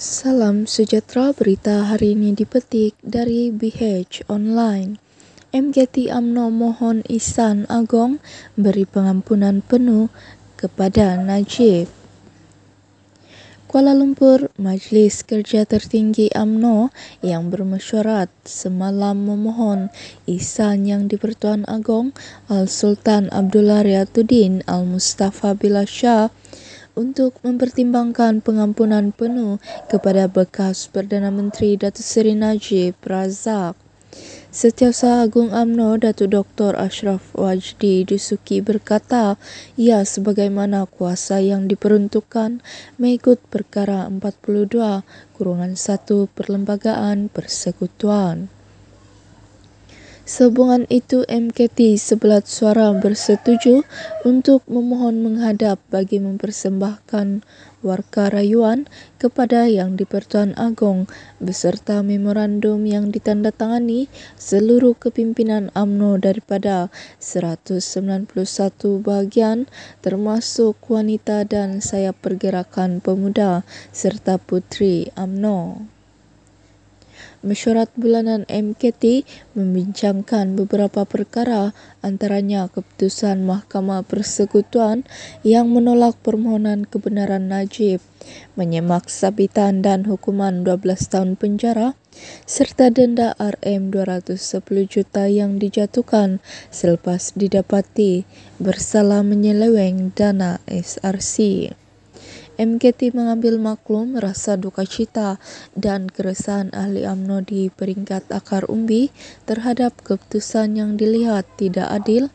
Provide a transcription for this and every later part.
Salam sejahtera berita hari ini dipetik dari BH Online. MGT Amno mohon Isan Agong beri pengampunan penuh kepada Najib. Kuala Lumpur, Majlis Kerja Tertinggi AMNO yang bermesyuarat semalam memohon Isan Yang dipertuan Agong Al-Sultan Abdullah Riyatuddin Al-Mustafa Billah Shah untuk mempertimbangkan pengampunan penuh kepada bekas Perdana Menteri Datuk Seri Najib Razak. Setiap Sah Agung UMNO Datuk Dr. Ashraf Wajdi Dusuki berkata, ia sebagaimana kuasa yang diperuntukkan mengikut perkara 42 kurungan 1 Perlembagaan Persekutuan. Sehubungan itu MKT sebelah suara bersetuju untuk memohon menghadap bagi mempersembahkan warga rayuan kepada Yang Dipertuan Agong beserta memorandum yang ditandatangani seluruh kepimpinan AMNO daripada 191 bahagian termasuk wanita dan sayap pergerakan pemuda serta putri AMNO mesyuarat bulanan MKT membincangkan beberapa perkara antaranya keputusan Mahkamah Persekutuan yang menolak permohonan kebenaran Najib, menyemak sabitan dan hukuman 12 tahun penjara, serta denda RM210 juta yang dijatuhkan selepas didapati bersalah menyeleweng dana SRC. MKT mengambil maklum rasa duka cita dan keresahan ahli AMNO di peringkat akar umbi terhadap keputusan yang dilihat tidak adil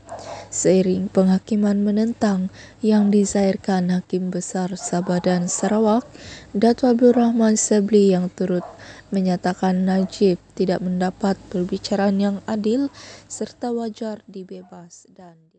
seiring penghakiman menentang yang dizairkan Hakim Besar Sabah dan Sarawak, Datuk Abdul Rahman Sebli yang turut menyatakan Najib tidak mendapat perbicaraan yang adil serta wajar dibebas dan